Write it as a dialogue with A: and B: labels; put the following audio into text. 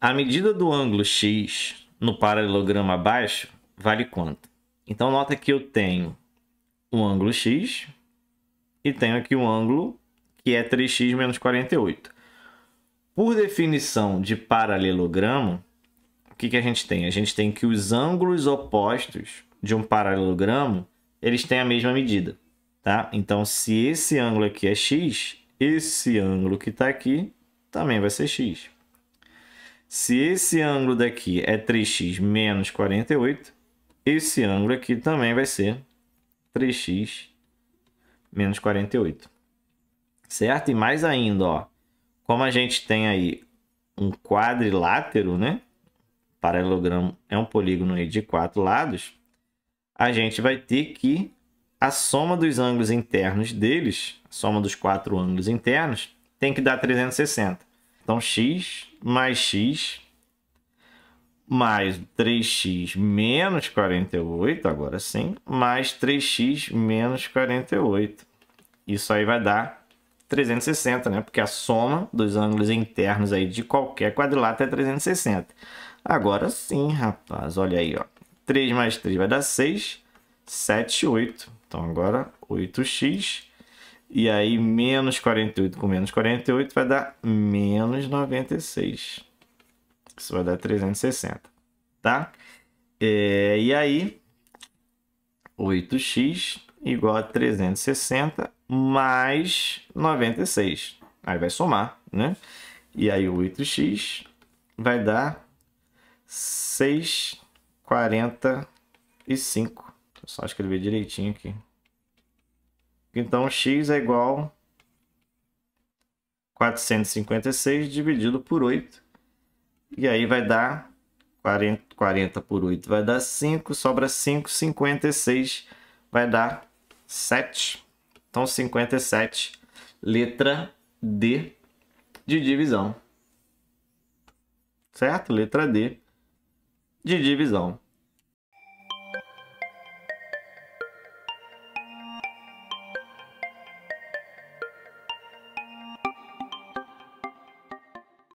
A: A medida do ângulo X no paralelogramo abaixo vale quanto? Então, nota que eu tenho um ângulo X e tenho aqui um ângulo que é 3x menos 48. Por definição de paralelogramo, o que, que a gente tem? A gente tem que os ângulos opostos de um paralelogramo, eles têm a mesma medida. Tá? Então, se esse ângulo aqui é x, esse ângulo que está aqui também vai ser x. Se esse ângulo daqui é 3x menos 48, esse ângulo aqui também vai ser 3x menos 48. Certo? E mais ainda, ó, como a gente tem aí um quadrilátero, né? Paralelogramo é um polígono de quatro lados. A gente vai ter que a soma dos ângulos internos deles, a soma dos quatro ângulos internos, tem que dar 360. Então, x mais x mais 3x menos 48, agora sim, mais 3x menos 48. Isso aí vai dar 360, né? Porque a soma dos ângulos internos aí de qualquer quadrilátero é 360. Agora sim, rapaz, olha aí, ó. 3 mais 3 vai dar 6, 7, 8. Então agora 8x e aí, menos 48 com menos 48 vai dar menos 96. Isso vai dar 360, tá? É, e aí, 8x igual a 360 mais 96. Aí vai somar, né? E aí, 8x vai dar 6,45. Só escrever direitinho aqui. Então, x é igual a 456 dividido por 8. E aí vai dar 40, 40 por 8 vai dar 5, sobra 5, 56 vai dar 7. Então, 57, letra D de divisão. Certo? Letra D de divisão.